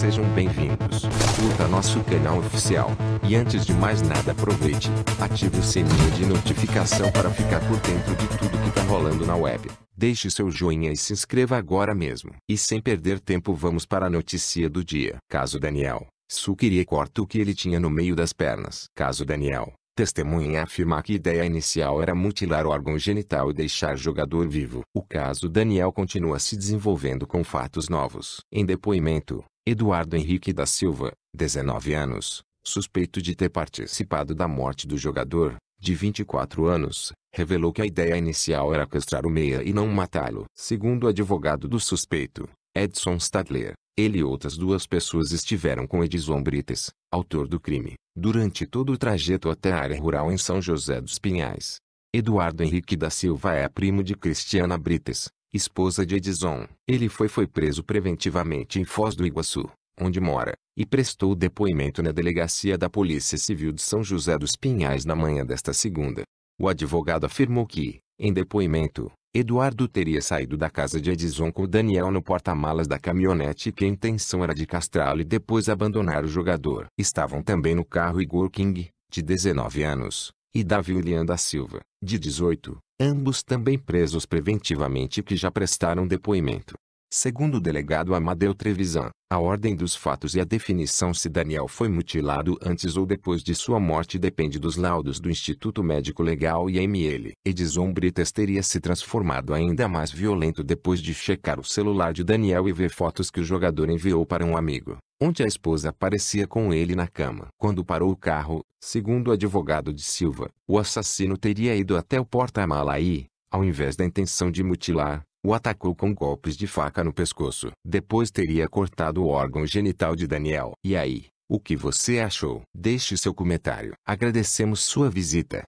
Sejam bem-vindos. Curta nosso canal oficial. E antes de mais nada, aproveite, ative o sininho de notificação para ficar por dentro de tudo que tá rolando na web. Deixe seu joinha e se inscreva agora mesmo. E sem perder tempo, vamos para a notícia do dia. Caso Daniel. Su queria corta o que ele tinha no meio das pernas. Caso Daniel. Testemunha afirma que a ideia inicial era mutilar o órgão genital e deixar jogador vivo. O caso Daniel continua se desenvolvendo com fatos novos. Em depoimento, Eduardo Henrique da Silva, 19 anos, suspeito de ter participado da morte do jogador, de 24 anos, revelou que a ideia inicial era castrar o meia e não matá-lo. Segundo o advogado do suspeito, Edson Stadler, ele e outras duas pessoas estiveram com Edison Brites, autor do crime, durante todo o trajeto até a área rural em São José dos Pinhais. Eduardo Henrique da Silva é primo de Cristiana Brites, esposa de Edison. Ele foi foi preso preventivamente em Foz do Iguaçu, onde mora, e prestou depoimento na delegacia da Polícia Civil de São José dos Pinhais na manhã desta segunda. O advogado afirmou que, em depoimento, Eduardo teria saído da casa de Edison com Daniel no porta-malas da caminhonete e que a intenção era de castrá-lo e depois abandonar o jogador. Estavam também no carro Igor King, de 19 anos, e Davi William da Silva, de 18, ambos também presos preventivamente que já prestaram depoimento. Segundo o delegado Amadeu Trevisan, a ordem dos fatos e a definição se Daniel foi mutilado antes ou depois de sua morte depende dos laudos do Instituto Médico Legal e ML. Edison Brites teria se transformado ainda mais violento depois de checar o celular de Daniel e ver fotos que o jogador enviou para um amigo onde a esposa aparecia com ele na cama. Quando parou o carro, segundo o advogado de Silva, o assassino teria ido até o porta-mala e, ao invés da intenção de mutilar, o atacou com golpes de faca no pescoço. Depois teria cortado o órgão genital de Daniel. E aí, o que você achou? Deixe seu comentário. Agradecemos sua visita.